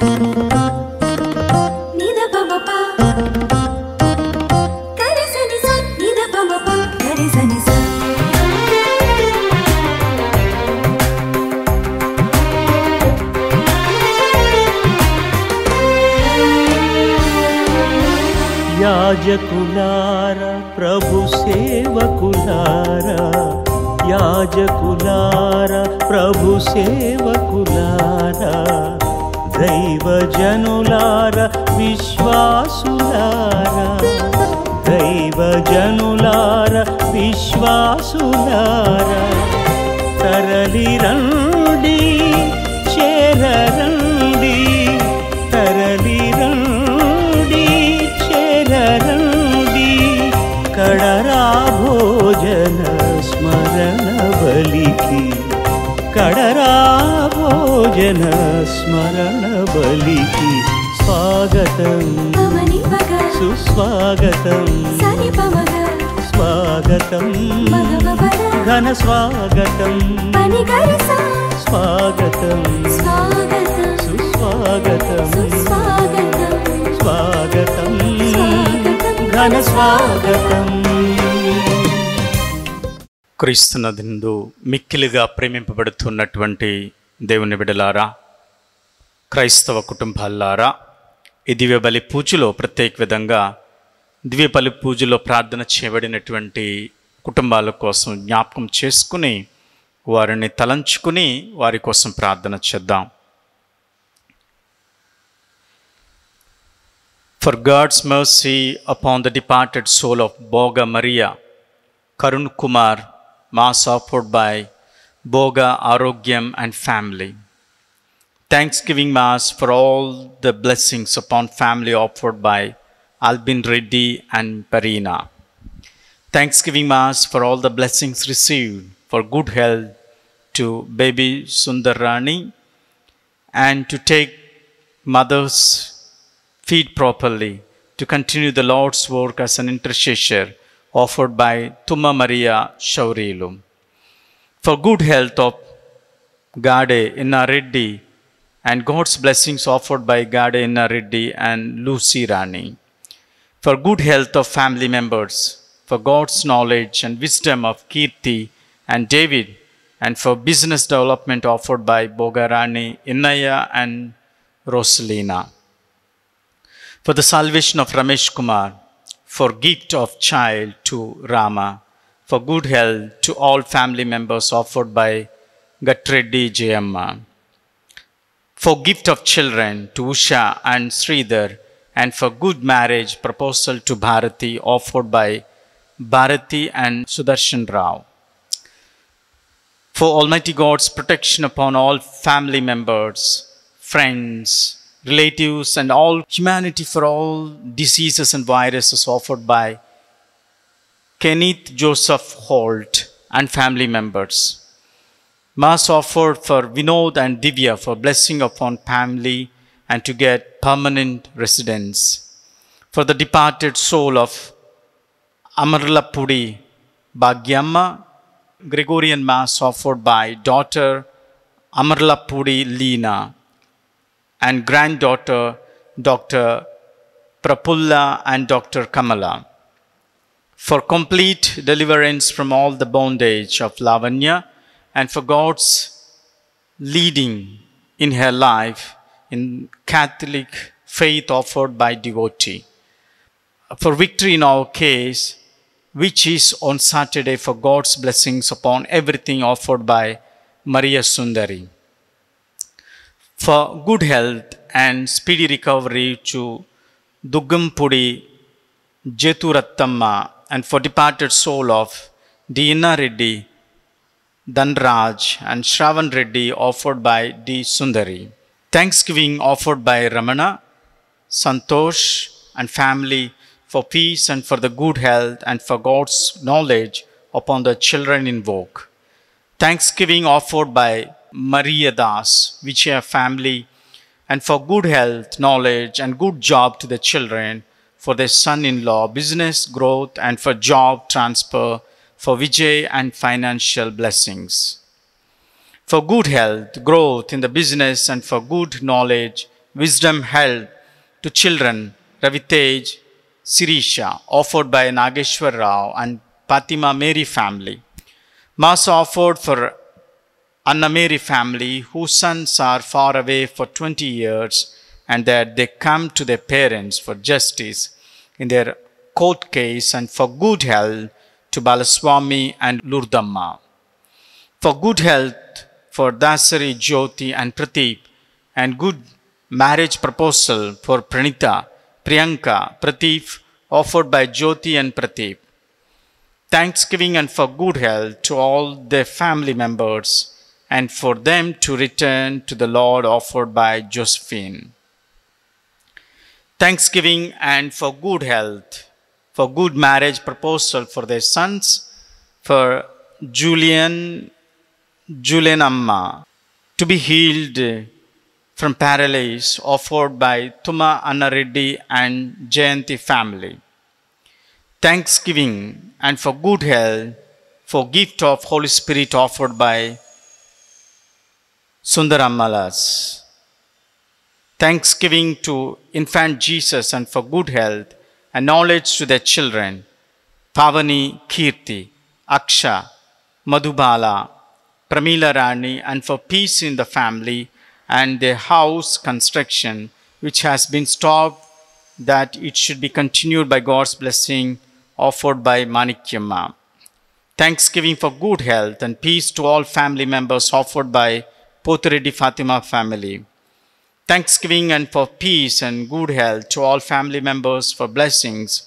más. స్వాగతం క్రీస్తునదిందు మిక్కిలిగా ప్రేమింపబడుతున్నటువంటి దేవుని బిడలారా క్రైస్తవ కుటుంబాలారా ఈ బలి పూజలో ప్రత్యేక విధంగా దివ్యబలి పూజలో ప్రార్థన చేయబడినటువంటి కుటుంబాల కోసం జ్ఞాపకం చేసుకుని వారిని తలంచుకుని వారి కోసం ప్రార్థన చేద్దాం For God's mercy upon the departed soul of Boga Maria, Karun Kumar, Mass offered by Boga Arogyam and family. Thanksgiving Mass for all the blessings upon family offered by Albin Reddy and Parina. Thanksgiving Mass for all the blessings received for good health to baby Sundarani and to take mother's feed properly to continue the Lord's work as an intercessor offered by Tumma Maria Shaurilum. For good health of Gade Inna Reddy and God's blessings offered by Gade Inna Reddy and Lucy Rani. For good health of family members, for God's knowledge and wisdom of Kirti and David, and for business development offered by Bogarani Innaya and Rosalina for the salvation of Ramesh Kumar, for gift of child to Rama, for good health to all family members offered by Gatreddy Jayamma, for gift of children to Usha and Sridhar, and for good marriage proposal to Bharati offered by Bharati and Sudarshan Rao. For Almighty God's protection upon all family members, friends, relatives and all humanity for all diseases and viruses offered by Kenneth Joseph Holt and family members. Mass offered for Vinod and Divya for blessing upon family and to get permanent residence. For the departed soul of Amarlapudi Bhagyamma, Gregorian Mass offered by daughter Amarlapudi Lina and granddaughter Dr. Prapulla and Dr. Kamala. For complete deliverance from all the bondage of Lavanya and for God's leading in her life in Catholic faith offered by devotee. For victory in our case, which is on Saturday for God's blessings upon everything offered by Maria Sundari for good health and speedy recovery to Dugampudi Jeturattama and for departed soul of Dina Reddy, Dhanraj and Shravan Reddy offered by D. Sundari. Thanksgiving offered by Ramana, Santosh and family for peace and for the good health and for God's knowledge upon the children in vogue. Thanksgiving offered by Maria Das, which family, and for good health, knowledge, and good job to the children, for their son-in-law, business growth, and for job transfer, for Vijay and financial blessings. For good health, growth in the business, and for good knowledge, wisdom, health to children, Ravitej, Sirisha, offered by Nageshwar Rao and Patima Mary family. Mass offered for a family whose sons are far away for 20 years and that they come to their parents for justice in their court case and for good health to Balaswami and Lurdamma. For good health for Dasari, Jyoti and Prateep and good marriage proposal for Pranita, Priyanka, Prateep offered by Jyoti and Prateep. Thanksgiving and for good health to all their family members and for them to return to the Lord offered by Josephine. Thanksgiving and for good health, for good marriage proposal for their sons, for Julian, Julian Amma, to be healed from paralysis offered by Tuma Annareddy and Jayanti family. Thanksgiving and for good health, for gift of Holy Spirit offered by Sundaram Thanksgiving to infant Jesus and for good health and knowledge to their children, Pavani Kirti, Aksha, Madhubala, Pramila Rani and for peace in the family and their house construction which has been stopped that it should be continued by God's blessing offered by Manikyamma. Thanksgiving for good health and peace to all family members offered by Pothiredi Fatima family. Thanksgiving and for peace and good health to all family members for blessings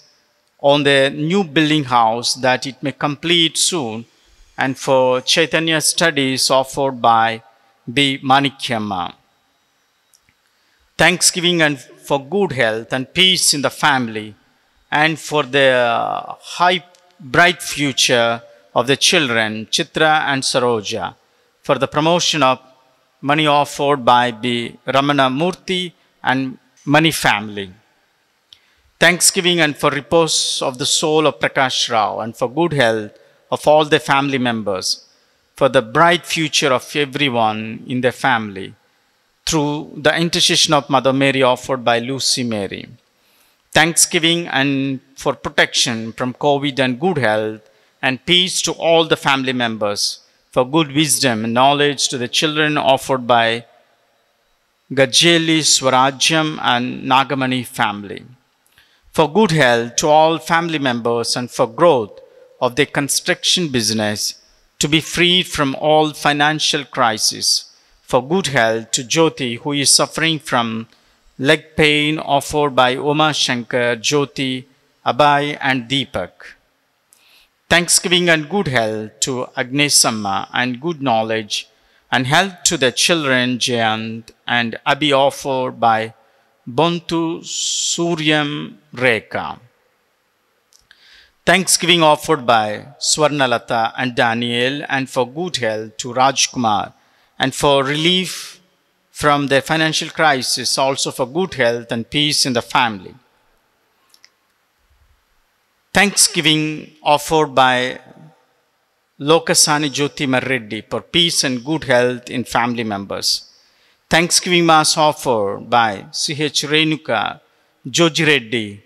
on their new building house that it may complete soon and for Chaitanya studies offered by B. Manikyama. Thanksgiving and for good health and peace in the family and for the uh, high bright future of the children Chitra and Saroja for the promotion of money offered by B. Ramana Murthy and money family. Thanksgiving and for repose of the soul of Prakash Rao and for good health of all the family members, for the bright future of everyone in their family, through the intercession of Mother Mary offered by Lucy Mary. Thanksgiving and for protection from COVID and good health and peace to all the family members for good wisdom and knowledge to the children offered by Gajeli Swarajyam and Nagamani family. For good health to all family members and for growth of their construction business to be freed from all financial crisis. For good health to Jyoti who is suffering from leg pain offered by Oma Shankar, Jyoti, Abai and Deepak. Thanksgiving and good health to Agnesamma and good knowledge and health to the children Jayant and Abhi offered by Bontu Suryam Reka. Thanksgiving offered by Swarnalata and Daniel and for good health to Rajkumar and for relief from the financial crisis, also for good health and peace in the family thanksgiving offered by Lokasani Jyoti Marreddy for peace and good health in family members. Thanksgiving Mass offered by C.H. Renuka, Joji Reddy,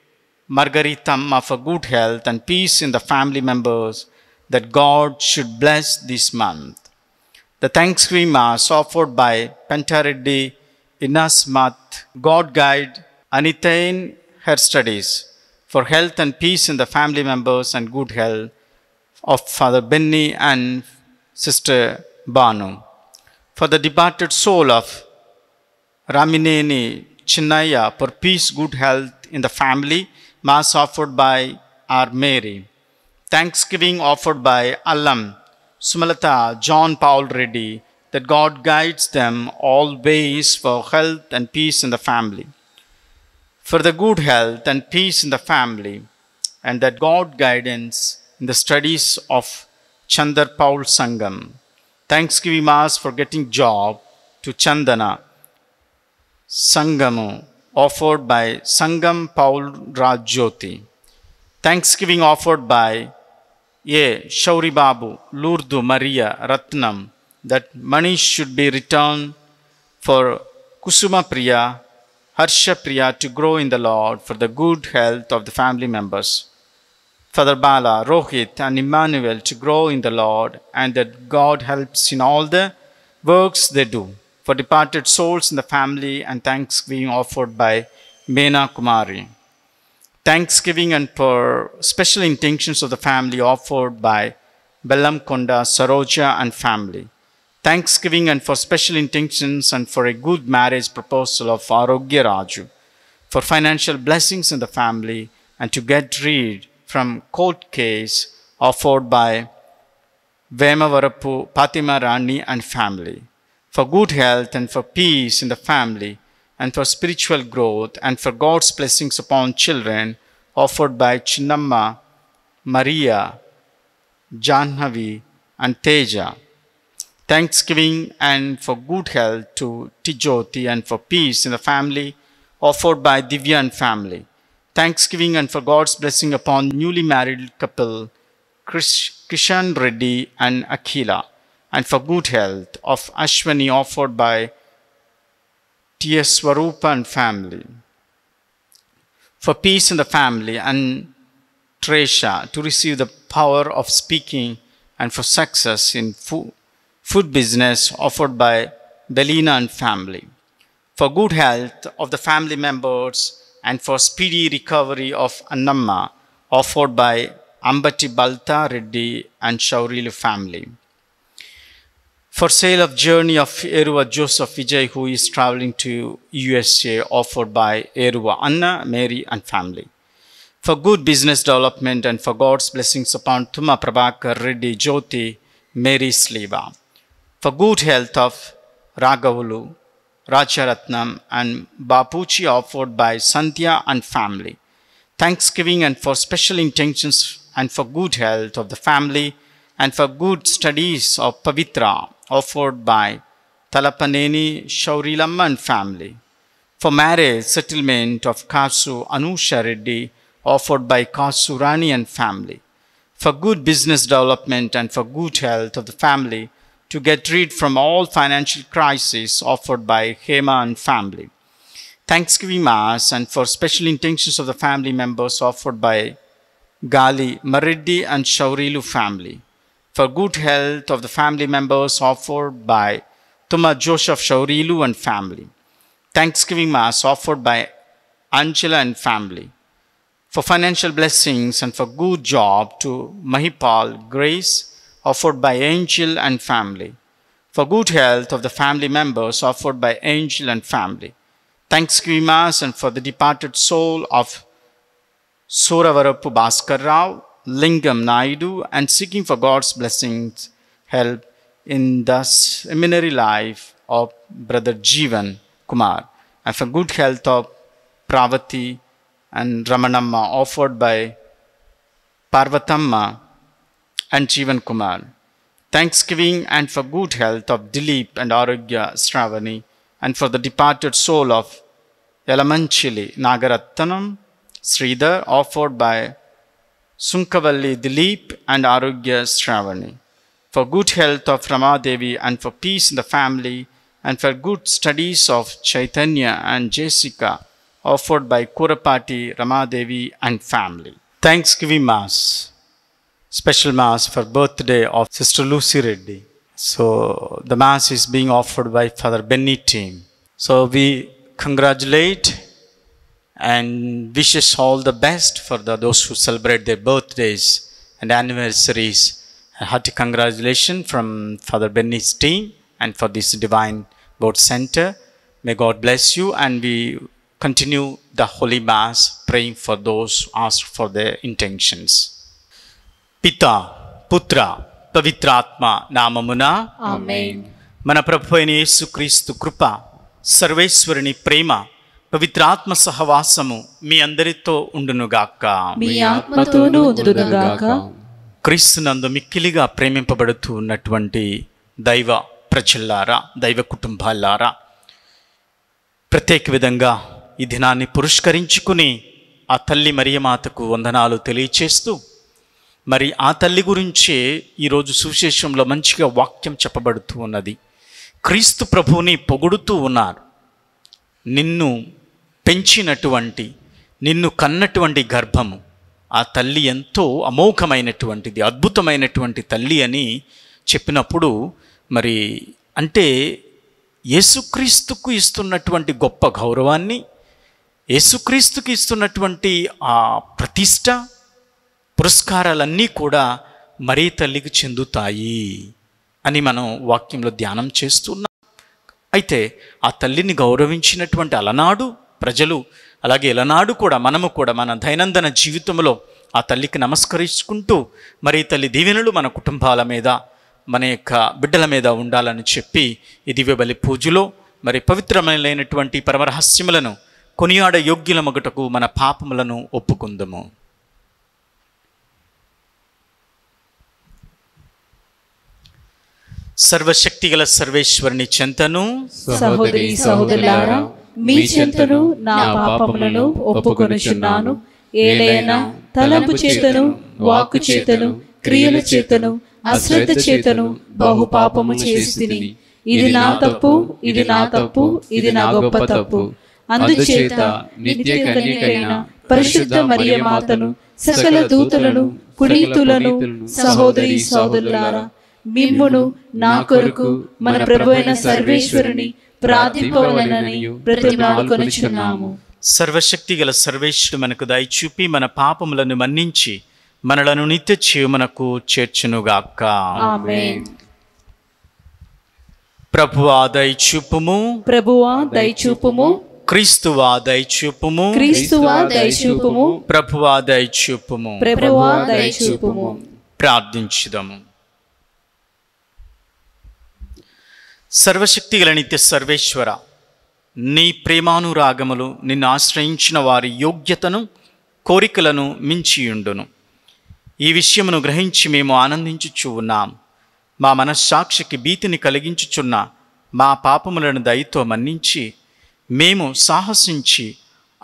Margaritamma for good health and peace in the family members that God should bless this month. The Thanksgiving Mass offered by Pantareddy Inasmath, God Guide, in Her Studies for health and peace in the family members and good health of Father Benny and Sister Banu. For the departed soul of Ramineni Chinnaya for peace, good health in the family, Mass offered by our Mary. Thanksgiving offered by Allam, Sumalata, John Paul Reddy, that God guides them always for health and peace in the family for the good health and peace in the family, and that God guidance in the studies of Chandar Paul Sangam. Thanksgiving Mass for getting job to Chandana Sangamu offered by Sangam Paul Rajyoti. Thanksgiving offered by A. Shauri Babu, Lurdu Maria Ratnam that money should be returned for Kusuma Priya Harshapriya to grow in the Lord for the good health of the family members. Father Bala, Rohit, and Emmanuel to grow in the Lord and that God helps in all the works they do for departed souls in the family and thanksgiving offered by Mena Kumari. Thanksgiving and for special intentions of the family offered by Bellamkonda, Saroja and family thanksgiving and for special intentions and for a good marriage proposal of Arogya Raju, for financial blessings in the family and to get rid from court case offered by Vemavarapu Patima Rani and family, for good health and for peace in the family and for spiritual growth and for God's blessings upon children offered by Chinnamma, Maria, Janhavi and Teja thanksgiving and for good health to Tijoti and for peace in the family offered by Divyan family. Thanksgiving and for God's blessing upon newly married couple Krish Kishan Reddy and Akhila and for good health of Ashwani offered by T.S. Swarupa and family. For peace in the family and Tresha to receive the power of speaking and for success in food food business offered by Belina and family. For good health of the family members and for speedy recovery of Annamma offered by Ambati Balta Reddy and Shaurilu family. For sale of journey of Erua Joseph Vijay who is traveling to USA offered by Erua Anna, Mary and family. For good business development and for God's blessings upon Tuma Prabhakar Reddy Jyoti, Mary Sliva for good health of Ragavulu, Rajaratnam and Bapuchi offered by Sandhya and family. Thanksgiving and for special intentions and for good health of the family and for good studies of Pavitra offered by Talapaneni Shaurilamma and family. For marriage settlement of Kasu Anusha Reddy offered by Kasurani and family. For good business development and for good health of the family to get rid from all financial crises offered by Hema and family. Thanksgiving Mass and for special intentions of the family members offered by Gali, Mariddi and Shaurilu family. For good health of the family members offered by Tuma Joseph Shaurilu and family. Thanksgiving Mass offered by Angela and family. For financial blessings and for good job to Mahipal, Grace, offered by angel and family. For good health of the family members offered by angel and family. Thanks Himas and for the departed soul of Soravarapu Bhaskar Rao, Lingam Naidu and seeking for God's blessings, help in the seminary life of Brother Jivan Kumar and for good health of Pravati and Ramanamma offered by Parvatamma and Jivan Kumar. Thanksgiving and for good health of Dilip and Arugya Sravani and for the departed soul of Elamanchili Nagarattanam Sridhar offered by Sunkavalli Dilip and Arugya Sravani. For good health of Ramadevi and for peace in the family and for good studies of Chaitanya and Jessica offered by Kurapati, Ramadevi and family. Thanksgiving Mass special mass for birthday of Sister Lucy Reddy. So the mass is being offered by Father Benny team. So we congratulate and wishes all the best for the, those who celebrate their birthdays and anniversaries. A hearty congratulation from Father Benny's team and for this Divine Word Center. May God bless you and we continue the Holy Mass praying for those who ask for their intentions. పిత పుత్ర పవిత్రాత్మ నామమున మన ప్రభు అయిన యేసుక్రీస్తు కృప సర్వేశ్వరుని ప్రేమ పవిత్రాత్మ సహవాసము మీ అందరితో ఉండునుగాక క్రీస్తునందు మిక్కిలిగా ప్రేమింపబడుతూ ఉన్నటువంటి దైవ ప్రజల్లారా దైవ కుటుంబాలారా ప్రత్యేక విధంగా ఈ దినాన్ని పురస్కరించుకుని ఆ తల్లి మరియమాతకు వందనాలు తెలియచేస్తూ మరి ఆ తల్లి గురించే ఈరోజు సువిశేషంలో మంచిగా వాక్యం చెప్పబడుతూ ఉన్నది క్రీస్తు ప్రభువుని పొగుడుతూ ఉన్నారు నిన్ను పెంచినటువంటి నిన్ను కన్నటువంటి గర్భము ఆ తల్లి ఎంతో అమోఘమైనటువంటిది అద్భుతమైనటువంటి తల్లి అని చెప్పినప్పుడు మరి అంటే యేసుక్రీస్తుకు ఇస్తున్నటువంటి గొప్ప గౌరవాన్ని యేసుక్రీస్తుకి ఇస్తున్నటువంటి ఆ ప్రతిష్ట పురస్కారాలన్నీ కూడా మరీ తల్లికి చెందుతాయి అని మనం వాక్యంలో ధ్యానం చేస్తున్నాం అయితే ఆ తల్లిని గౌరవించినటువంటి అలనాడు ప్రజలు అలాగే ఇలనాడు కూడా మనము కూడా మన దైనందిన జీవితంలో ఆ తల్లికి నమస్కరించుకుంటూ మరి తల్లి దీవెనలు మన కుటుంబాల మీద మన యొక్క బిడ్డల మీద ఉండాలని చెప్పి ఇది బలి పూజలో మరి పవిత్రమైనటువంటి పరమరహస్యములను కొనియాడ యోగ్యుల మొగటకు మన పాపములను ఒప్పుకుందము సర్వశక్తి గల సర్వేశ్వరుని చెంతను సహోదరి మీ చెంతను నా పాపములను ఒప్పుకొనుచున్నాను ఏదైనా తలపు చేతను వాక్కు చేతను క్రియల చేతను అశ్రద్ధ చేతను బహుపాపము చేసి తిని ఇది నా తప్పు ఇది నా తప్పు ఇది నా గొప్ప తప్పు అందుచేత పరిశుద్ధ మరియ మాతను సకల దూతలను పునీతులను సహోదరి సోదరులారా మిమ్మును నా కొరకు మన ప్రభు అయిన సర్వేశ్వరుని ప్రార్థింపవలనని సర్వశక్తి గల సర్వేశ్వరుడు మనకు దయచూపి మన పాపములను మన్నించి మనలను నిత్య జీవమునకు చేర్చునుగాక ప్రభువా దయచూపుము ప్రభువా దయచూపుము క్రీస్తువా దయచూపుము క్రీస్తువా దయచూపుము ప్రభువా దయచూపుము ప్రభువా దయచూపుము ప్రార్థించుదాము సర్వశక్తిగల నిత్య సర్వేశ్వర నీ ప్రేమానురాగములు నిన్ను ఆశ్రయించిన వారి యోగ్యతను కోరికలను మించియుండును ఈ విషయమును గ్రహించి మేము ఆనందించుచు ఉన్నాం మా మనస్సాక్షికి భీతిని కలిగించుచున్న మా పాపములను దయతో మన్నించి మేము సాహసించి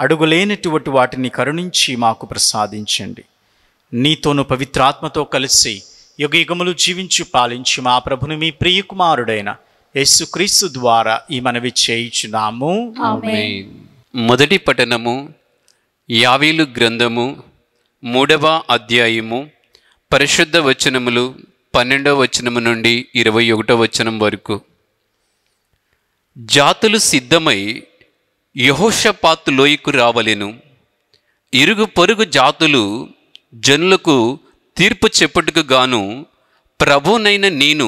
అడుగులేనటువంటి వాటిని కరుణించి మాకు ప్రసాదించండి నీతోను పవిత్రాత్మతో కలిసి యుగయుగములు జీవించి పాలించి మా ప్రభుని మీ ప్రియకుమారుడైన యేసుక్రీస్తు ద్వారా ఈ మనవి చేయించున్నాము మొదటి పఠనము యావీలు గ్రంథము మూడవ అధ్యాయము పరిశుద్ధ వచనములు పన్నెండవ వచనము నుండి ఇరవై ఒకటో వచనం వరకు జాతులు సిద్ధమై యహోషపాతు లోయకు రావలేను ఇరుగు పొరుగు జాతులు జనులకు తీర్పు చెప్పటకు గాను ప్రభునైన నేను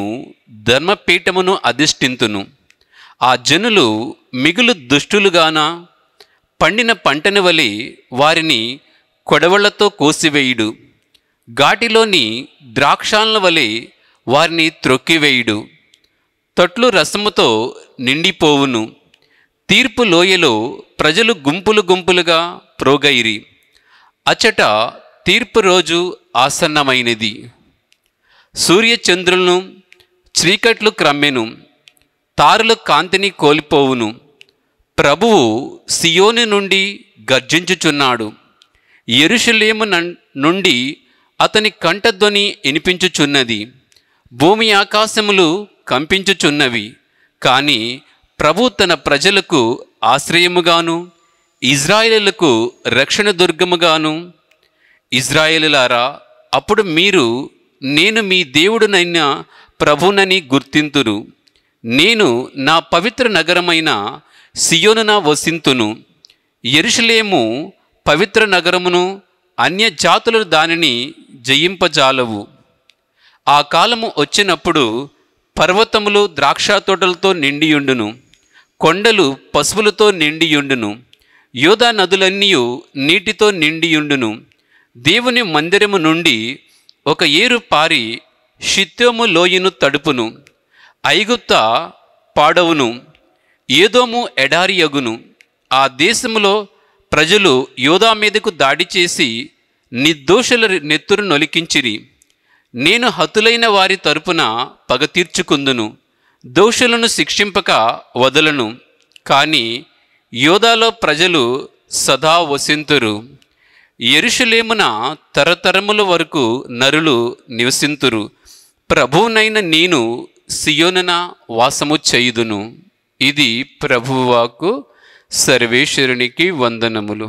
ధర్మపీఠమును అధిష్ఠింతును ఆ జనులు మిగులు దుష్టులుగాన పండిన పంటని వలి వారిని కొడవళ్లతో కోసివేయుడు గాటిలోని ద్రాక్షాల వలె వారిని త్రొక్కివేయుడు తొట్లు రసముతో నిండిపోవును తీర్పు లోయలో ప్రజలు గుంపులు గుంపులుగా ప్రోగైరి అచట తీర్పు రోజు ఆసన్నమైనది సూర్యచంద్రులను చీకట్లు క్రమ్మెను తారుల కాంతిని కోల్పోవును ప్రభువు సియోని నుండి గర్జించుచున్నాడు ఎరుషులేము నుండి అతని కంఠధ్వని వినిపించుచున్నది భూమి ఆకాశములు కంపించుచున్నవి కానీ ప్రభు తన ప్రజలకు ఆశ్రయముగాను ఇజ్రాయేలులకు రక్షణ దుర్గముగాను ఇజ్రాయేలులారా అప్పుడు మీరు నేను మీ దేవుడునైన ప్రభునని గుర్తింతును నేను నా పవిత్ర నగరమైన సియోనున వసింతును ఎరుషులేము పవిత్ర నగరమును అన్య జాతులు దానిని జయింపజాలవు ఆ కాలము వచ్చినప్పుడు పర్వతములు ద్రాక్ష తోటలతో నిండియుండును కొండలు పశువులతో నిండియుండును యోధా నదులన్నీ నీటితో నిండియుండును దేవుని మందిరము నుండి ఒక ఏరు పారి షిత్యోము లోయను తడుపును ఐగుప్త పాడవును ఏదోము ఎడారియగును ఆ దేశంలో ప్రజలు యోధా మీదకు దాడి చేసి నిర్దోషుల నెత్తురు నొలికించిరి నేను హతులైన వారి తరపున పగ తీర్చుకుందును దోషులను శిక్షింపక వదలను కానీ యోధాలో ప్రజలు సదా వసింతురు ఎరుషులేమున తరతరముల వరకు నరులు నివసింతురు ప్రభువునైన నేను సియోనన వాసము చేయుదును ఇది ప్రభువాకు సర్వేశ్వరునికి వందనములు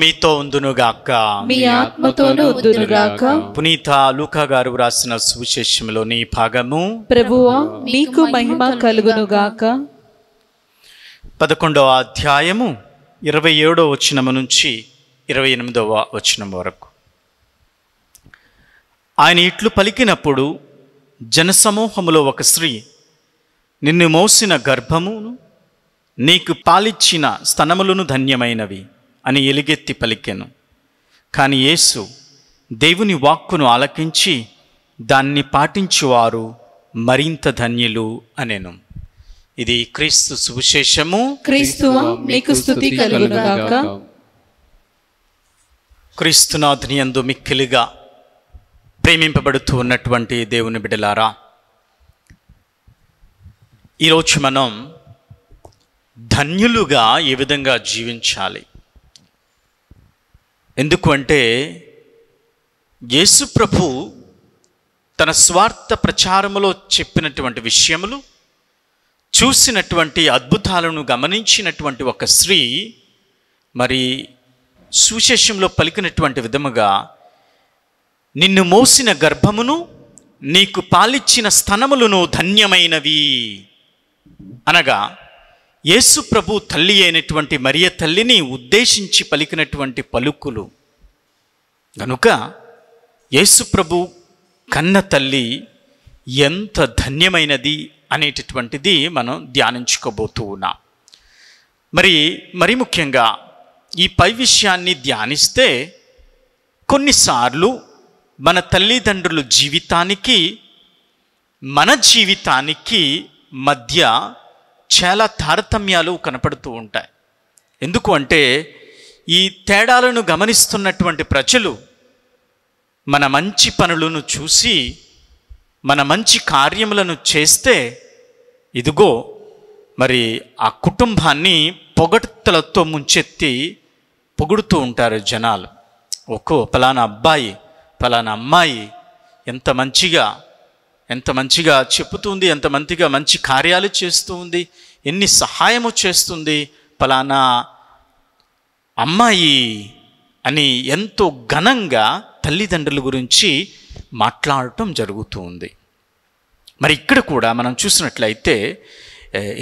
మీతో ఉందునుగాక మీ ఆత్మతోను ఉందునుగాక పునీత లూకా గారు రాసిన సువిశేషంలోని భాగము ప్రభువా నీకు మహిమ కలుగునుగాక పదకొండవ అధ్యాయము ఇరవై ఏడవ వచనము నుంచి ఇరవై ఎనిమిదవ వచనం వరకు ఆయన ఇట్లు పలికినప్పుడు జనసమూహములో ఒక స్త్రీ నిన్ను మోసిన గర్భమును నీకు పాలిచ్చిన స్తనములను ధన్యమైనవి అని ఎలుగెత్తి పలికాను కానీ యేసు దేవుని వాక్కును ఆలకించి దాన్ని పాటించువారు మరింత ధన్యులు అనేను ఇది క్రీస్తు సువిశేషము క్రీస్తు క్రీస్తునాథుని యందు మిక్కిలిగా ప్రేమింపబడుతూ ఉన్నటువంటి దేవుని బిడలారా ఈరోజు మనం ధన్యులుగా ఏ విధంగా జీవించాలి ఎందుకు అంటే యేసుప్రభు తన స్వార్థ ప్రచారములో చెప్పినటువంటి విషయములు చూసినటువంటి అద్భుతాలను గమనించినటువంటి ఒక స్త్రీ మరి సుశేషంలో పలికినటువంటి విధముగా నిన్ను మోసిన గర్భమును నీకు పాలిచ్చిన స్థనములను ధన్యమైనవి అనగా యేసు ప్రభు తల్లి అయినటువంటి మరియ తల్లిని ఉద్దేశించి పలికినటువంటి పలుకులు గనుక యేసు ప్రభు కన్న తల్లి ఎంత ధన్యమైనది అనేటటువంటిది మనం ధ్యానించుకోబోతూ ఉన్నాం మరి మరి ముఖ్యంగా ఈ పై విషయాన్ని ధ్యానిస్తే కొన్నిసార్లు మన తల్లిదండ్రుల జీవితానికి మన జీవితానికి మధ్య చాలా తారతమ్యాలు కనపడుతూ ఉంటాయి ఎందుకు అంటే ఈ తేడాలను గమనిస్తున్నటువంటి ప్రజలు మన మంచి పనులను చూసి మన మంచి కార్యములను చేస్తే ఇదిగో మరి ఆ కుటుంబాన్ని పొగడ్తలతో ముంచెత్తి పొగుడుతూ ఉంటారు జనాలు ఒక్కో పలానా అబ్బాయి పలానా అమ్మాయి ఎంత మంచిగా ఎంత మంచిగా చెప్పుతుంది ఎంత మంచిగా మంచి కార్యాలు చేస్తూ ఉంది ఎన్ని సహాయము చేస్తుంది ఫలానా అమ్మాయి అని ఎంతో ఘనంగా తల్లిదండ్రుల గురించి మాట్లాడటం జరుగుతూ ఉంది మరి ఇక్కడ కూడా మనం చూసినట్లయితే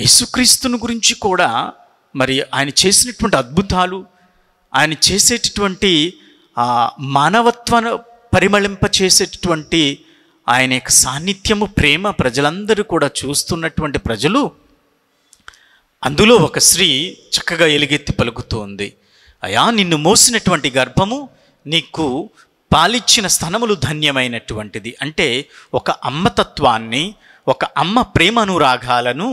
యేసుక్రీస్తుని గురించి కూడా మరి ఆయన చేసినటువంటి అద్భుతాలు ఆయన చేసేటటువంటి మానవత్వ పరిమళింప చేసేటటువంటి ఆయన యొక్క సాన్నిధ్యము ప్రేమ ప్రజలందరూ కూడా చూస్తున్నటువంటి ప్రజలు అందులో ఒక స్త్రీ చక్కగా ఎలుగెత్తి పలుకుతోంది అయా నిన్ను మోసినటువంటి గర్భము నీకు పాలిచ్చిన స్థనములు ధన్యమైనటువంటిది అంటే ఒక అమ్మతత్వాన్ని ఒక అమ్మ ప్రేమనురాగాలను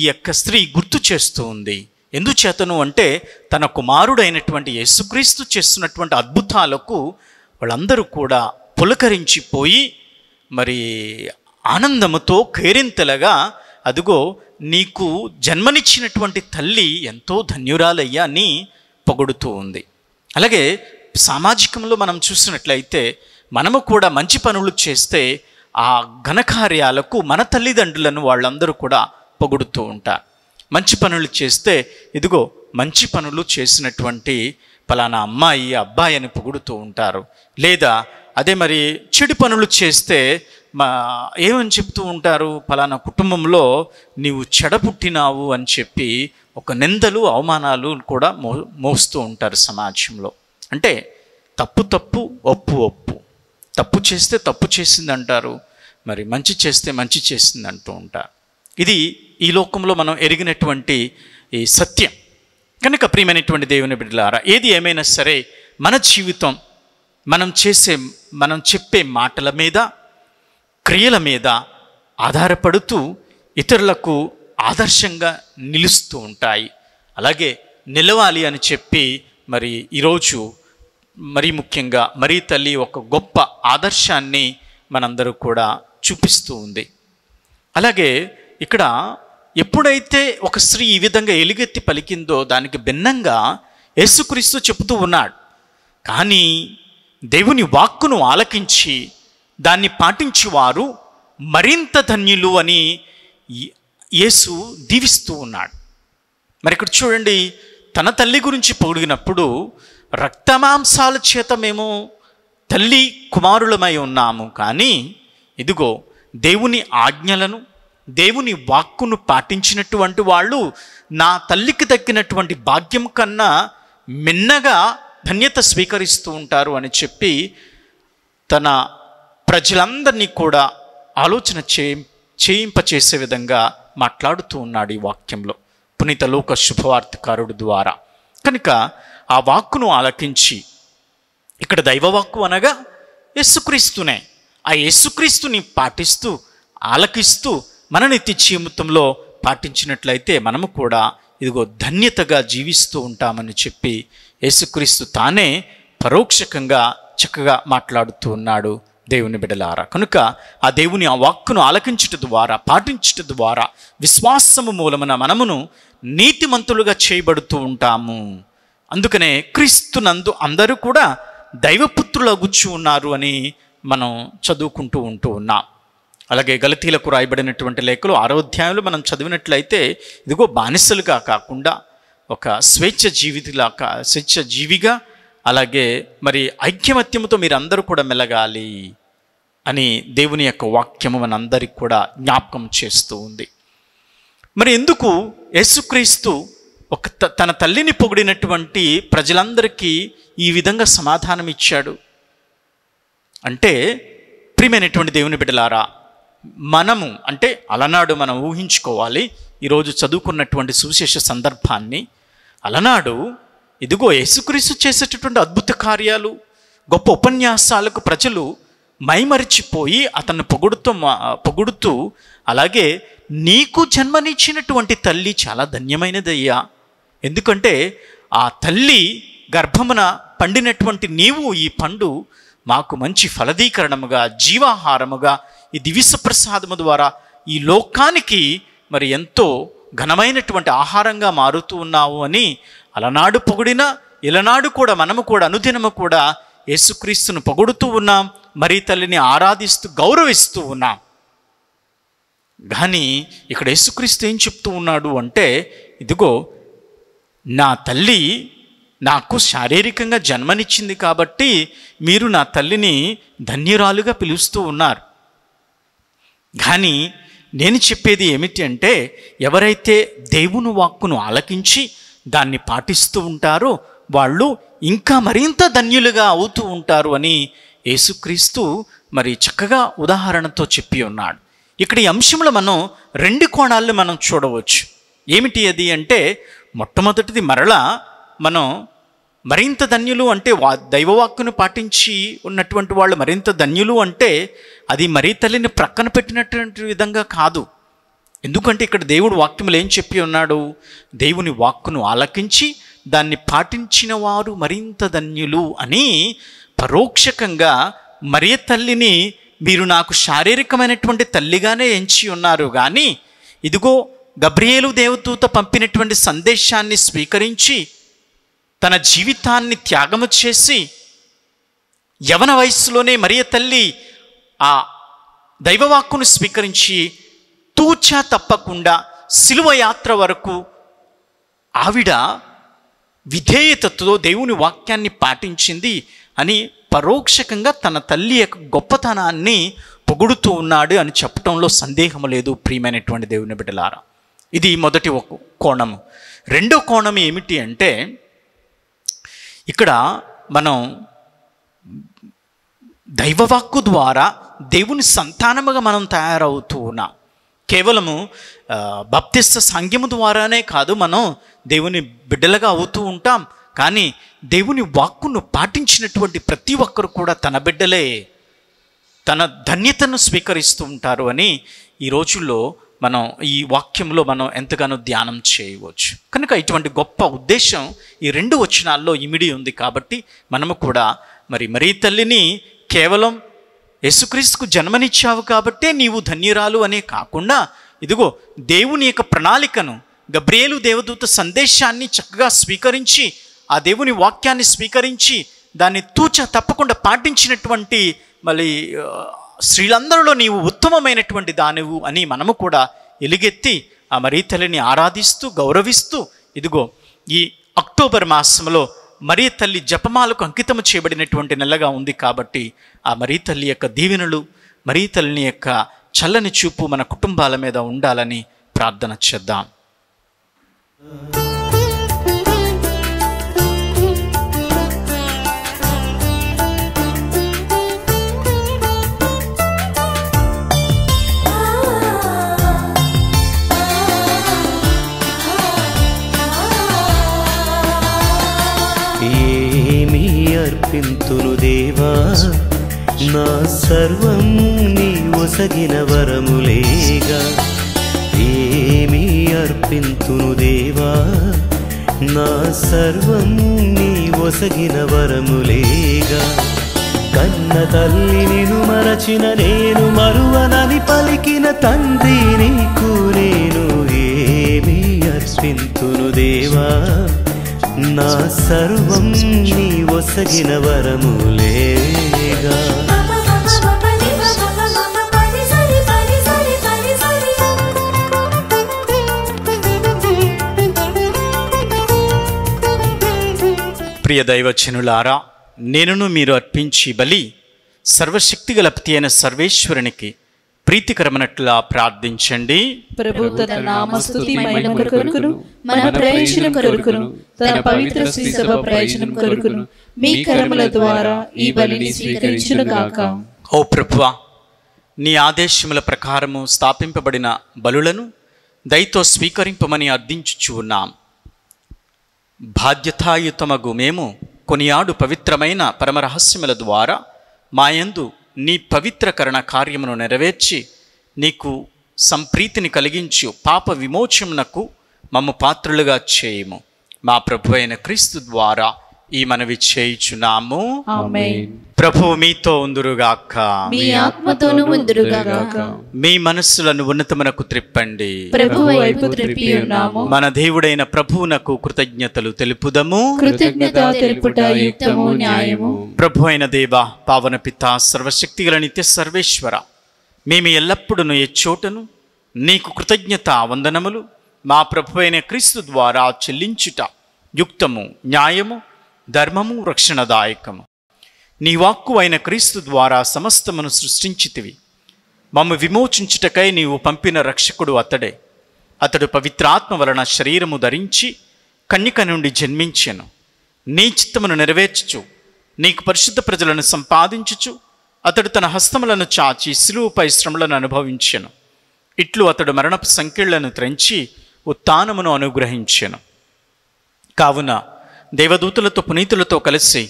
ఈ యొక్క స్త్రీ గుర్తు చేస్తూ ఉంది ఎందుచేతను అంటే తన కుమారుడైనటువంటి యేసుక్రీస్తు చేస్తున్నటువంటి అద్భుతాలకు వాళ్ళందరూ కూడా పులకరించిపోయి మరి ఆనందముతో కేరింతలగా అదిగో నీకు జన్మనిచ్చినటువంటి తల్లి ఎంతో ధన్యురాలయ్యా అని పొగుడుతూ ఉంది అలాగే సామాజికంలో మనం చూసినట్లయితే మనము కూడా మంచి పనులు చేస్తే ఆ ఘనకార్యాలకు మన తల్లిదండ్రులను వాళ్ళందరూ కూడా పొగుడుతూ ఉంటారు మంచి పనులు చేస్తే ఇదిగో మంచి పనులు చేసినటువంటి ఫలానా అమ్మాయి అబ్బాయి అని పొగుడుతూ ఉంటారు లేదా అదే మరి చెడు పనులు చేస్తే మా ఏమని చెప్తూ ఉంటారు ఫలానా కుటుంబంలో నీవు చెడ పుట్టినావు అని చెప్పి ఒక నిందలు అవమానాలు కూడా మో మోస్తూ ఉంటారు సమాజంలో అంటే తప్పు తప్పు ఒప్పు ఒప్పు తప్పు చేస్తే తప్పు చేసింది అంటారు మరి మంచి చేస్తే మంచి చేసింది అంటూ ఉంటారు ఇది ఈ లోకంలో మనం ఎరిగినటువంటి ఈ సత్యం కనుక ప్రియమైనటువంటి దేవుని బిడ్డలారా ఏది ఏమైనా సరే మన జీవితం మనం చేసే మనం చెప్పే మాటల మీద క్రియల మీద ఆధారపడుతూ ఇతరులకు ఆదర్శంగా నిలుస్తూ ఉంటాయి అలాగే నిలవాలి అని చెప్పి మరి ఈరోజు మరీ ముఖ్యంగా మరీ తల్లి ఒక గొప్ప ఆదర్శాన్ని మనందరూ కూడా చూపిస్తూ ఉంది అలాగే ఇక్కడ ఎప్పుడైతే ఒక స్త్రీ ఈ విధంగా ఎలుగెత్తి పలికిందో దానికి భిన్నంగా యేసుక్రీస్తు చెబుతూ ఉన్నాడు కానీ దేవుని వాక్కును ఆలకించి దాన్ని పాటించేవారు మరింత ధన్యులు అని యేసు దీవిస్తూ ఉన్నాడు మరి ఇక్కడ చూడండి తన తల్లి గురించి పొగిడినప్పుడు రక్తమాంసాల చేత మేము తల్లి కుమారులమై ఉన్నాము కానీ ఇదిగో దేవుని ఆజ్ఞలను దేవుని వాక్కును పాటించినటువంటి వాళ్ళు నా తల్లికి తగ్గినటువంటి భాగ్యం కన్నా మిన్నగా ధన్యత స్వీకరిస్తూ ఉంటారు అని చెప్పి తన ప్రజలందరినీ కూడా ఆలోచన చేయింప చేయింపచేసే విధంగా మాట్లాడుతూ ఉన్నాడు ఈ వాక్యంలో పునీత లోక శుభవార్తకారుడు ద్వారా కనుక ఆ వాక్కును ఆలకించి ఇక్కడ దైవవాక్కు అనగా యేసుక్రీస్తునే ఆ యేసుక్రీస్తుని పాటిస్తూ ఆలకిస్తూ మన నిత్య జీవితంలో పాటించినట్లయితే మనము కూడా ఇదిగో ధన్యతగా జీవిస్తూ ఉంటామని చెప్పి యేసుక్రీస్తు తానే పరోక్షకంగా చక్కగా మాట్లాడుతూ ఉన్నాడు దేవుని బిడలారా కనుక ఆ దేవుని ఆ వాక్కును ఆలకించుట ద్వారా పాటించుట ద్వారా విశ్వాసము మూలమున మనమును నీతిమంతులుగా చేయబడుతూ ఉంటాము అందుకనే క్రీస్తునందు అందరూ కూడా దైవపుత్రుల గుచ్చి ఉన్నారు అని మనం చదువుకుంటూ ఉంటూ ఉన్నాం అలాగే గలతీలకు రాయబడినటువంటి లేఖలు ఆరోధ్యాయులు మనం చదివినట్లయితే ఇదిగో బానిసలుగా కాకుండా ఒక స్వేచ్ఛ జీవితిలా స్వేచ్ఛ జీవిగా అలాగే మరి మీరు మీరందరూ కూడా మెలగాలి అని దేవుని యొక్క వాక్యము అందరికి కూడా జ్ఞాపకం చేస్తూ ఉంది మరి ఎందుకు యేసుక్రీస్తు ఒక తన తల్లిని పొగిడినటువంటి ప్రజలందరికీ ఈ విధంగా సమాధానం ఇచ్చాడు అంటే ప్రియమైనటువంటి దేవుని బిడ్డలారా మనము అంటే అలనాడు మనం ఊహించుకోవాలి ఈరోజు చదువుకున్నటువంటి సువిశేష సందర్భాన్ని అలనాడు ఇదిగో యేసుక్రీస్తు చేసేటటువంటి అద్భుత కార్యాలు గొప్ప ఉపన్యాసాలకు ప్రజలు మైమరిచిపోయి అతన్ని పొగుడుతూ పొగుడుతూ అలాగే నీకు జన్మనిచ్చినటువంటి తల్లి చాలా ధన్యమైనదయ్యా ఎందుకంటే ఆ తల్లి గర్భమున పండినటువంటి నీవు ఈ పండు మాకు మంచి ఫలదీకరణముగా జీవాహారముగా ఈ దివిస ప్రసాదము ద్వారా ఈ లోకానికి మరి ఎంతో ఘనమైనటువంటి ఆహారంగా మారుతూ ఉన్నావు అని అలనాడు పొగిడిన ఇలనాడు కూడా మనము కూడా అనుదినము కూడా యేసుక్రీస్తును పొగుడుతూ ఉన్నాం మరి తల్లిని ఆరాధిస్తూ గౌరవిస్తూ ఉన్నాం కానీ ఇక్కడ యేసుక్రీస్తు ఏం చెప్తూ ఉన్నాడు అంటే ఇదిగో నా తల్లి నాకు శారీరకంగా జన్మనిచ్చింది కాబట్టి మీరు నా తల్లిని ధన్యురాలుగా పిలుస్తూ ఉన్నారు కానీ నేను చెప్పేది ఏమిటి అంటే ఎవరైతే దేవుని వాక్కును ఆలకించి దాన్ని పాటిస్తూ ఉంటారో వాళ్ళు ఇంకా మరింత ధన్యులుగా అవుతూ ఉంటారు అని యేసుక్రీస్తు మరి చక్కగా ఉదాహరణతో చెప్పి ఉన్నాడు ఇక్కడ ఈ అంశంలో మనం రెండు కోణాలను మనం చూడవచ్చు ఏమిటి అది అంటే మొట్టమొదటిది మరలా మనం మరింత ధన్యులు అంటే వా దైవవాక్కును పాటించి ఉన్నటువంటి వాళ్ళు మరింత ధన్యులు అంటే అది మరీ తల్లిని ప్రక్కన పెట్టినటువంటి విధంగా కాదు ఎందుకంటే ఇక్కడ దేవుడు వాక్యములు ఏం చెప్పి ఉన్నాడు దేవుని వాక్కును ఆలకించి దాన్ని పాటించిన వారు మరింత ధన్యులు అని పరోక్షకంగా మరీ తల్లిని మీరు నాకు శారీరకమైనటువంటి తల్లిగానే ఎంచి ఉన్నారు కానీ ఇదిగో గబ్రియేలు దేవదూత పంపినటువంటి సందేశాన్ని స్వీకరించి తన జీవితాన్ని త్యాగము చేసి యవన వయస్సులోనే మరియ తల్లి ఆ దైవవాక్కును స్వీకరించి తూచా తప్పకుండా సిలువ యాత్ర వరకు ఆవిడ విధేయతతో దేవుని వాక్యాన్ని పాటించింది అని పరోక్షకంగా తన తల్లి యొక్క గొప్పతనాన్ని పొగుడుతూ ఉన్నాడు అని చెప్పడంలో సందేహం లేదు ప్రియమైనటువంటి దేవుని బిడ్డలారా ఇది మొదటి ఒక కోణము రెండో కోణం ఏమిటి అంటే ఇక్కడ మనం దైవవాక్కు ద్వారా దేవుని సంతానముగా మనం తయారవుతూ ఉన్నాం కేవలము బప్తిస్త సంఘము ద్వారానే కాదు మనం దేవుని బిడ్డలుగా అవుతూ ఉంటాం కానీ దేవుని వాక్కును పాటించినటువంటి ప్రతి ఒక్కరు కూడా తన బిడ్డలే తన ధన్యతను స్వీకరిస్తూ ఉంటారు అని ఈ రోజుల్లో మనం ఈ వాక్యంలో మనం ఎంతగానో ధ్యానం చేయవచ్చు కనుక ఇటువంటి గొప్ప ఉద్దేశం ఈ రెండు వచనాల్లో ఇమిడి ఉంది కాబట్టి మనము కూడా మరి మరీ తల్లిని కేవలం యేసుక్రీస్తుకు జన్మనిచ్చావు కాబట్టే నీవు ధన్యురాలు అనే కాకుండా ఇదిగో దేవుని యొక్క ప్రణాళికను గబ్రేలు దేవదూత సందేశాన్ని చక్కగా స్వీకరించి ఆ దేవుని వాక్యాన్ని స్వీకరించి దాన్ని తూచ తప్పకుండా పాటించినటువంటి మళ్ళీ స్త్రీలందరిలో నీవు ఉత్తమమైనటువంటి దానివు అని మనము కూడా ఎలుగెత్తి ఆ మరీ తల్లిని ఆరాధిస్తూ గౌరవిస్తూ ఇదిగో ఈ అక్టోబర్ మాసంలో మరీ తల్లి జపమాలకు అంకితం చేయబడినటువంటి నెలగా ఉంది కాబట్టి ఆ మరీ తల్లి యొక్క దీవెనలు మరీ తల్లిని యొక్క చల్లని చూపు మన కుటుంబాల మీద ఉండాలని ప్రార్థన చేద్దాం పొసగిన వరములేగా కన్న తల్లి నిను మరచిన నేను మరువనని పలికిన తండ్రి నీకు నేను ఏమి అర్పింతును దేవా నా సర్వం నీ ఒసగిన వరములేగా ప్రియ దైవచనులారా నేనును మీరు అర్పించి బలి సర్వశక్తి గల పతి అయిన సర్వేశ్వరునికి ప్రీతికరమనట్లా ప్రార్థించండి తన ద్వారా ఈ ఓ ప్రభువా నీ ఆదేశముల ప్రకారము స్థాపింపబడిన బలులను దయతో స్వీకరింపమని అర్థించుచు ఉన్నాం బాధ్యతాయుతమగు మేము కొనియాడు పవిత్రమైన పరమరహస్యముల ద్వారా మాయందు నీ పవిత్రకరణ కార్యమును నెరవేర్చి నీకు సంప్రీతిని కలిగించు పాప విమోచమునకు మమ్ము పాత్రులుగా చేయము మా ప్రభు అయిన క్రీస్తు ద్వారా ఈ మనవి చేయుచున్నాము ప్రభు మీతో ఉందురుగాక మీ ఆత్మతోను ఉందురుగాక మీ మనస్సులను ఉన్నతమునకు త్రిప్పండి ప్రభు వైపు త్రిప్పి ఉన్నాము మన దేవుడైన ప్రభువునకు కృతజ్ఞతలు తెలుపుదము కృతజ్ఞత తెలుపుట యుక్తము న్యాయము ప్రభు అయిన దేవ పావన పిత సర్వశక్తి గల నిత్య సర్వేశ్వర మేము ఎల్లప్పుడూ ఏ చోటను నీకు కృతజ్ఞత వందనములు మా ప్రభు అయిన క్రీస్తు ద్వారా చెల్లించుట యుక్తము న్యాయము ధర్మము రక్షణదాయకము నీ వాక్కు అయిన క్రీస్తు ద్వారా సమస్తమును సృష్టించితివి మమ్మ విమోచించుటకై నీవు పంపిన రక్షకుడు అతడే అతడు పవిత్రాత్మ వలన శరీరము ధరించి కన్నిక నుండి జన్మించెను నీ చిత్తమును నెరవేర్చుచు నీకు పరిశుద్ధ ప్రజలను సంపాదించుచు అతడు తన హస్తములను చాచి సిలువుపై శ్రమలను అనుభవించెను ఇట్లు అతడు మరణపు సంఖ్యలను త్రంచి ఉత్తానమును అనుగ్రహించెను కావున దేవదూతలతో పునీతులతో కలిసి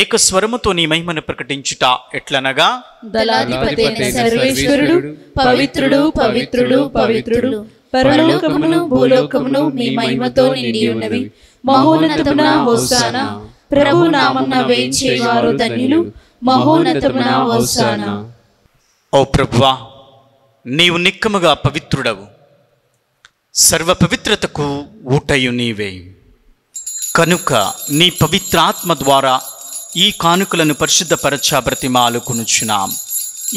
ఏక స్వరముతో నీ మహిమను ప్రకటించుట ఎట్లనగా సర్వేశ్వరుడు పవిత్రుడు పవిత్రుడు పవిత్రుడు పరలోకమును భూలోకమును మీ మహిమతో నిండి ఉన్నవి మహోన్నతమున హోసాన ప్రభు నామన్న ధన్యులు మహోన్నతమున హోసాన ఓ ప్రభువా నీవు నిక్కముగా పవిత్రుడవు సర్వ పవిత్రతకు ఊటయు నీవే కనుక నీ పవిత్రాత్మ ద్వారా ఈ కానుకలను ప్రతిమాలు కొనుచున్నాం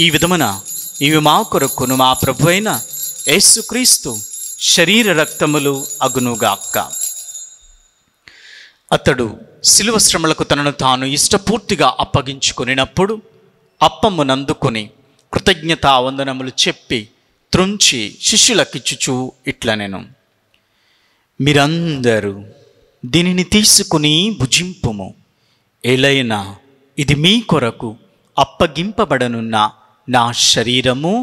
ఈ విధమున ఇవి మా కొరకును మా ప్రభు అయిన యేసుక్రీస్తు శరీర రక్తములు అగునుగాక్క అతడు సిలువ శ్రమలకు తనను తాను ఇష్టపూర్తిగా అప్పగించుకునినప్పుడు అప్పమునందుకొని కృతజ్ఞతా వందనములు చెప్పి త్రుంచి ఇట్ల నేను మీరందరూ దీనిని తీసుకుని భుజింపుము ఎలైనా ఇది మీ కొరకు అప్పగింపబడనున్న నా శరీరము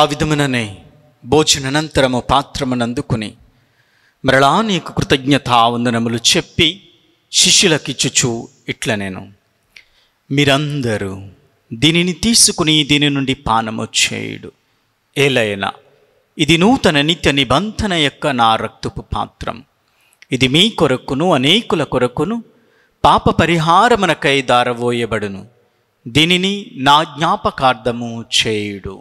ఆ విధముననే భోజనంతరము పాత్రమునందుకుని మరలా నీకు వందనములు చెప్పి శిష్యులకిచ్చుచు ఇట్ల నేను మీరందరూ దీనిని తీసుకుని దీని నుండి పానము చేయుడు ఏలైనా ఇది నూతన నిత్య నిబంధన యొక్క నా రక్తపు పాత్రం ఇది మీ కొరకును అనేకుల కొరకును పాప పరిహారమునకై దారవోయబడును దీనిని నా జ్ఞాపకార్థము చేయుడు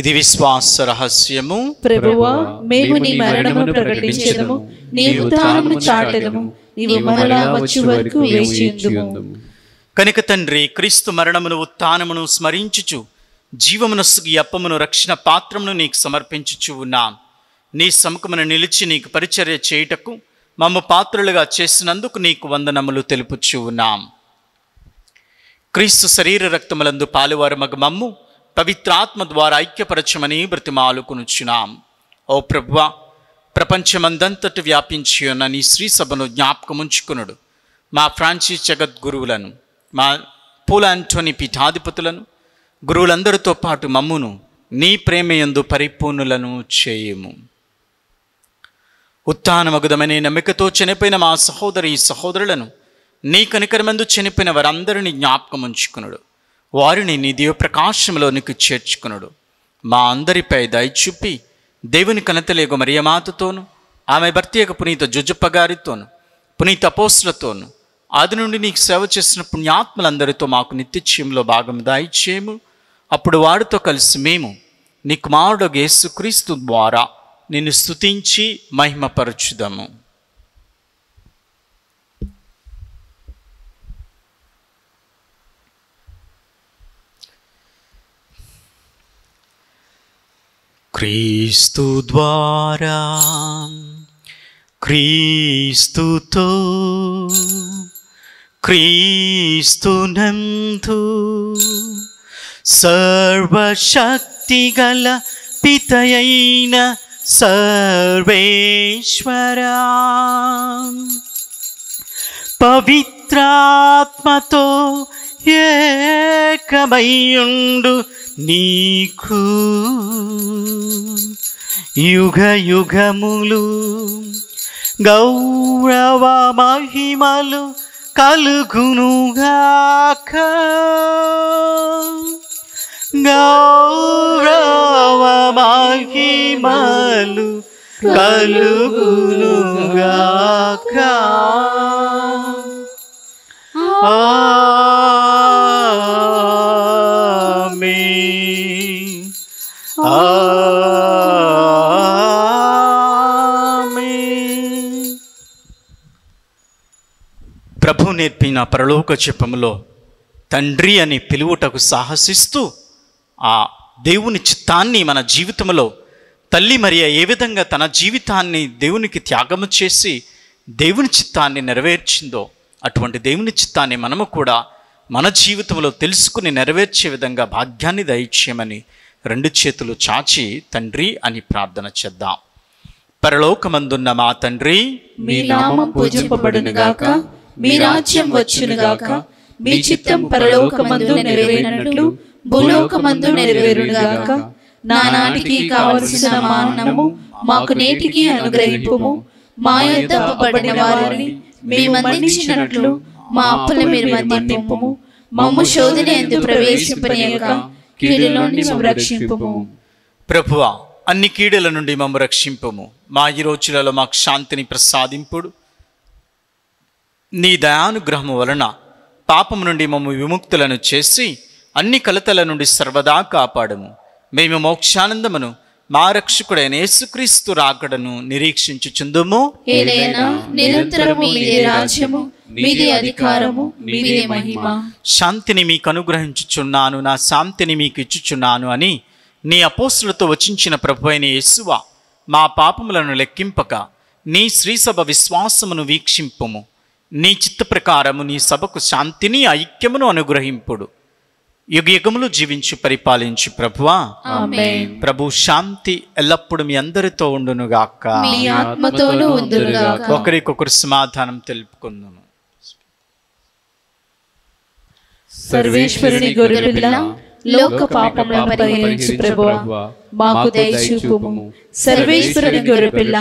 ఇది విశ్వాస రహస్యము ప్రభువా మేము నీ మరణమును ప్రకటించేదము నీ ఉత్థానమును చాటెదము నీవు మరలా వచ్చి వరకు వేచియుందుము కనుక తండ్రి క్రీస్తు మరణమును ఉత్థానమును స్మరించుచు జీవమును అప్పమును రక్షణ పాత్రమును నీకు సమర్పించుచు ఉన్నాం నీ సముఖమును నిలిచి నీకు పరిచర్య చేయుటకు మమ్మ పాత్రలుగా చేసినందుకు నీకు వందనములు తెలుపుచు ఉన్నాం క్రీస్తు శరీర రక్తములందు పాలువారు మగ మమ్ము పవిత్రాత్మ ద్వారా ఐక్యపరచమని బ్రతిమాలుకొనుచున్నాం ఓ ప్రభువ ప్రపంచమందంతటి వ్యాపించి ఉన్న నీ శ్రీ సభను జ్ఞాపకముంచుకునుడు మా ఫ్రాన్సిస్ జగద్గురువులను మా పూల అంటోని పీఠాధిపతులను గురువులందరితో పాటు మమ్మును నీ ప్రేమయందు పరిపూర్ణులను చేయము ఉత్థానమగుదమనే నమ్మికతో చనిపోయిన మా సహోదరి సహోదరులను నీ కనికరమందు చనిపోయిన వారందరినీ జ్ఞాపకం ఉంచుకునుడు వారిని నీ నీకు చేర్చుకునుడు మా అందరిపై దయచూపి దేవుని కనతలేగు మరియమాతతోను ఆమె భర్త యొక్క పునీత జుజుప్ప పునీత పోస్లతోను అది నుండి నీకు సేవ చేసిన పుణ్యాత్ములందరితో మాకు నిత్యచ్యంలో భాగం దాయిచ్చేము అప్పుడు వాడితో కలిసి మేము నీ కుమారుడు యేసుక్రీస్తు ద్వారా నిన్ను స్తుతించి మహిమపరచుదాము క్రీస్తు ద్వారా క్రీస్తుతో క్రీస్తు నందు సర్వశక్తి గల పితయైన సర్వేశ్వరా పవిత్రాత్మతో ఉండు నీకు యుగ యుగములు గౌరవ మహిమలు కలుగునుగాక గౌరవ మహిమలు కలుగునుగాక ప్రభు నేర్పిన పరలోక చెప్పములో తండ్రి అని పిలువుటకు సాహసిస్తూ ఆ దేవుని చిత్తాన్ని మన జీవితంలో తల్లి మరియ ఏ విధంగా తన జీవితాన్ని దేవునికి త్యాగము చేసి దేవుని చిత్తాన్ని నెరవేర్చిందో అటువంటి దేవుని చిత్తాన్ని మనము కూడా మన జీవితంలో తెలుసుకుని నెరవేర్చే విధంగా భాగ్యాన్ని దయచేయమని రెండు చేతులు చాచి తండ్రి అని ప్రార్థన చేద్దాం పరలోకమందున్న మా తండ్రి మీ నామం పూజింపబడినగాక మీ రాజ్యం వచ్చునుగాక మీ చిత్తం పరలోకమందు నెరవేరినట్లు భూలోకమందు నెరవేరునుగాక నానాటికి కావలసిన మానము మాకు నేటికి అనుగ్రహింపుము మా యొక్క పడిన వారిని మేము మా అప్పుల మీరు మద్దింపము మమ్ము శోధన ఎందు ప్రవేశింపని రక్షింపము ప్రభువా అన్ని కీడల నుండి మమ్ము రక్షింపము మా ఈ రోజులలో మాకు శాంతిని ప్రసాదింపుడు నీ దయానుగ్రహము వలన పాపము నుండి మమ్ము విముక్తులను చేసి అన్ని కలతల నుండి సర్వదా కాపాడము మేము మోక్షానందమును మా రక్షకుడైన యేసుక్రీస్తు రాకడను నిరీక్షించు చుందుము శాంతిని మీకు అనుగ్రహించుచున్నాను నా శాంతిని మీకు ఇచ్చుచున్నాను అని నీ అపోసులతో వచించిన ప్రభు అయిన యేసువ మా పాపములను లెక్కింపక నీ శ్రీసభ విశ్వాసమును వీక్షింపుము నీ చిత్త ప్రకారము నీ సభకు శాంతిని ఐక్యమును అనుగ్రహింపుడు యుగయుగములు జీవించి పరిపాలించి ప్రభువా ప్రభు శాంతి ఎల్లప్పుడు మీ అందరితో ఉండునుగాక ఒకరికొకరు సమాధానం తెలుపుకుందాము సర్వేశ్వరుని గొర్రెపిల్ల లోక పాపములను పరిహరించి ప్రభువా మాకు దయచూపుము సర్వేశ్వరుని గొర్రెపిల్ల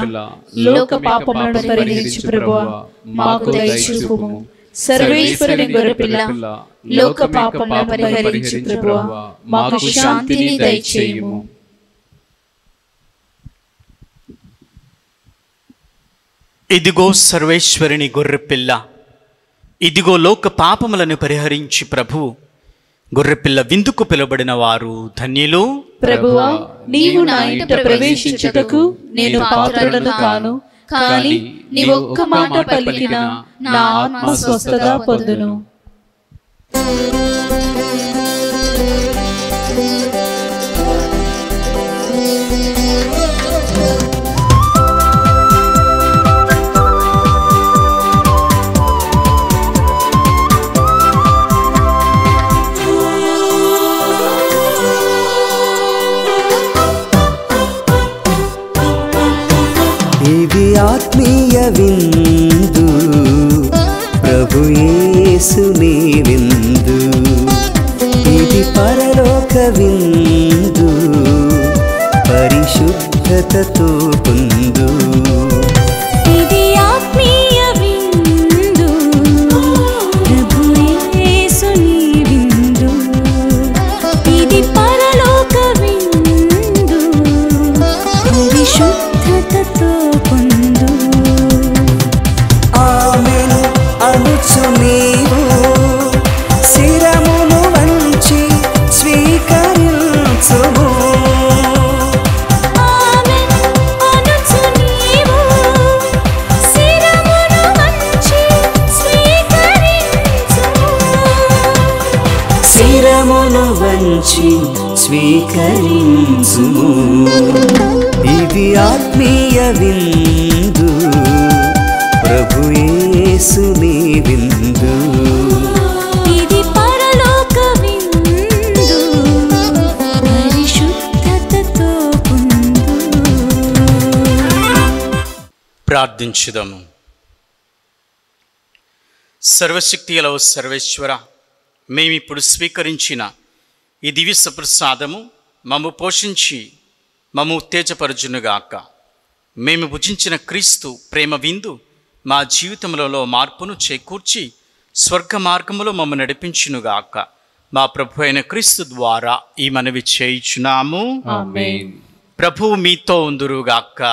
లోక పాపములను పరిహరించి ప్రభువా మాకు దయచేయుము సర్వేశ్వరుని గొర్రెపిల్ల లోక పాపములను పరిహరించు ప్రభువా మాకు శాంతిని దయచేయుము ఇదిగో సర్వేశ్వరుని గొర్రెపిల్ల ఇదిగో లోక పాపములను పరిహరించి ప్రభు గొర్రెపిల్ల విందుకు పిలువబడిన వారు ధన్యులు ప్రభువా నీవు నా ఇంట ప్రవేశించుటకు నేను పాత్రలను కాను కానీ నీ ఒక్క మాట పలికిన నా ఆత్మ స్వస్థత పొందును విందు ప్రభు విందు ఇది పరలోక విందు పరిశుద్ధతతో పొందు దర్శించి స్వీకరించు ఇది ఆత్మీయ విందు ప్రభు విందు ప్రార్థించుదాము సర్వశక్తి అలవ సర్వేశ్వర మేమిప్పుడు స్వీకరించిన ఈ దివ్య సప్రసాదము మము పోషించి మమ్ము అక్క మేము భుజించిన క్రీస్తు ప్రేమ విందు మా జీవితములలో మార్పును చేకూర్చి స్వర్గ మార్గములో మమ్ము నడిపించునుగాక మా ప్రభు అయిన క్రీస్తు ద్వారా ఈ మనవి చేయుచున్నాము ప్రభు మీతో ఉందరుగాక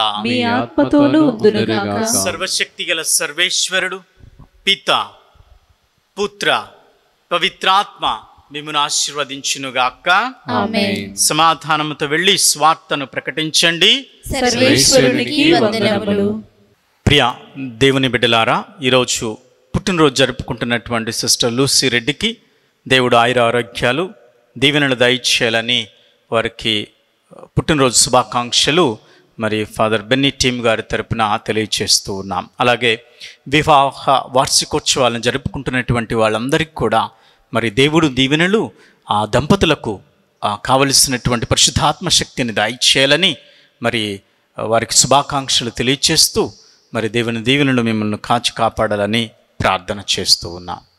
సర్వశక్తి గల సర్వేశ్వరుడు పిత పుత్ర పవిత్రాత్మ మిమ్మను ఆశీర్వదించునుగాక సమాధానంతో వెళ్ళి స్వార్థను ప్రకటించండి ప్రియ దేవుని బిడ్డలారా ఈరోజు పుట్టినరోజు జరుపుకుంటున్నటువంటి సిస్టర్ లూసీ రెడ్డికి దేవుడు ఆయుర ఆరోగ్యాలు దీవెనలు దయచేయాలని వారికి పుట్టినరోజు శుభాకాంక్షలు మరి ఫాదర్ బెన్నీ టీమ్ గారి తరపున తెలియచేస్తూ ఉన్నాం అలాగే వివాహ వార్షికోత్సవాలను జరుపుకుంటున్నటువంటి వాళ్ళందరికీ కూడా మరి దేవుడు దీవెనలు ఆ దంపతులకు కావలసినటువంటి పరిశుద్ధాత్మ శక్తిని దాయిచేయాలని మరి వారికి శుభాకాంక్షలు తెలియచేస్తూ మరి దేవుని దీవెనలు మిమ్మల్ని కాచి కాపాడాలని ప్రార్థన చేస్తూ ఉన్నాం